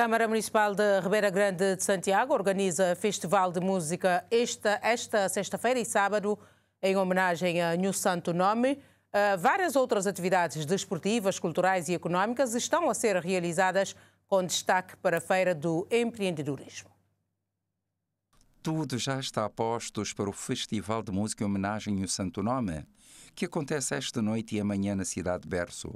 Câmara Municipal de Ribeira Grande de Santiago organiza Festival de Música esta, esta sexta-feira e sábado, em homenagem a New Santo Nome. Eh, várias outras atividades desportivas, culturais e económicas estão a ser realizadas com destaque para a Feira do Empreendedorismo. Tudo já está a postos para o Festival de Música em homenagem ao Santo Nome, que acontece esta noite e amanhã na cidade de Berço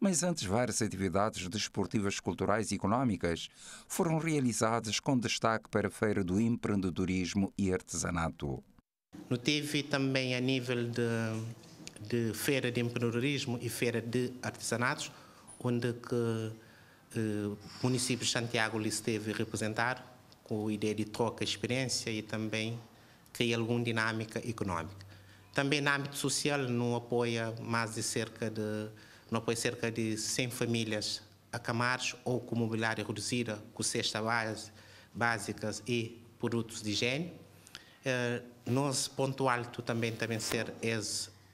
mas antes várias atividades desportivas, culturais e económicas foram realizadas com destaque para a Feira do Empreendedorismo e Artesanato. No TV também a nível de, de Feira de Empreendedorismo e Feira de Artesanatos, onde que, eh, o município de Santiago lhe esteve representado com a ideia de troca de experiência e também criar alguma dinâmica económica. Também no âmbito social, não apoia mais de cerca de não põe cerca de 100 famílias a camares ou com mobiliário reduzida, com cesta base, básicas e produtos de higiene. Uh, nosso ponto alto também também ser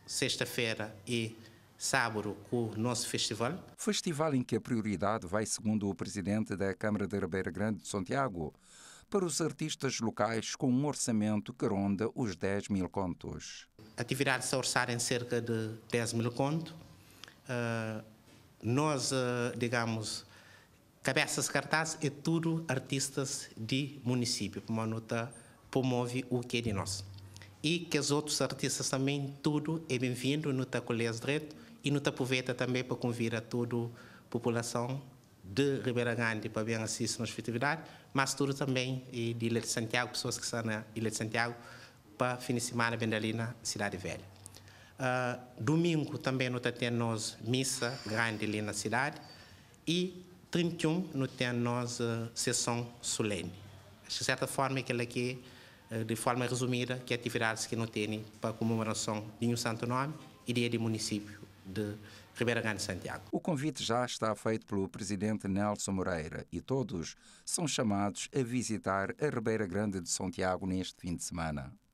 sexta-feira e sábado com o nosso festival. Festival em que a prioridade vai, segundo o presidente da Câmara de Ribeira Grande de Santiago, para os artistas locais com um orçamento que ronda os 10 mil contos. Atividades a orçar em cerca de 10 mil contos, ah, nós, ah, digamos, cabeças cartaz e é tudo artistas de município, como a nota promove o que é de nós. E que os outros artistas também, tudo é bem-vindo, no está colher direito e no aproveita também para convidar toda a população de Ribeira Grande para vir assistir nas festividades, mas tudo também é de Ilha de Santiago, pessoas que estão na Ilha de Santiago, para fim de semana, bem ali na Cidade Velha. Uh, domingo também não tem nós missa grande ali na cidade e 31 não tem nós uh, sessão solene. De certa forma, aquela aqui, uh, ah, de forma resumida, que é atividades que não tem para comemoração de um santo nome e dia de município de Ribeira Grande Santiago. O convite já está feito pelo presidente Nelson Moreira e todos são chamados a visitar a Ribeira Grande de Santiago neste fim de semana.